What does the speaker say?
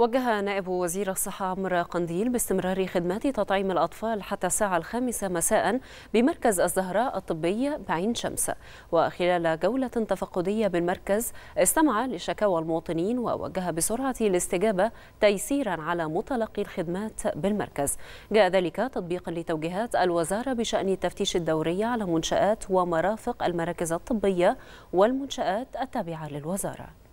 وجه نائب وزير الصحة عمر قنديل باستمرار خدمات تطعيم الأطفال حتى الساعة الخامسة مساء بمركز الزهراء الطبي بعين شمس وخلال جولة تفقدية بالمركز استمع لشكاوى المواطنين ووجه بسرعة الاستجابة تيسيرا على متلقي الخدمات بالمركز جاء ذلك تطبيقا لتوجيهات الوزارة بشأن التفتيش الدوري على منشآت ومرافق المراكز الطبية والمنشآت التابعة للوزارة